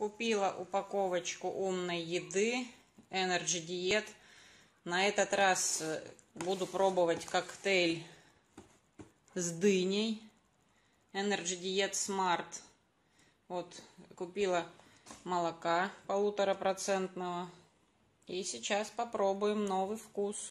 Купила упаковочку умной еды Energy Diet. На этот раз э, буду пробовать коктейль с дыней Energy Diet Smart. Вот, купила молока полутора процентного. И сейчас попробуем новый вкус.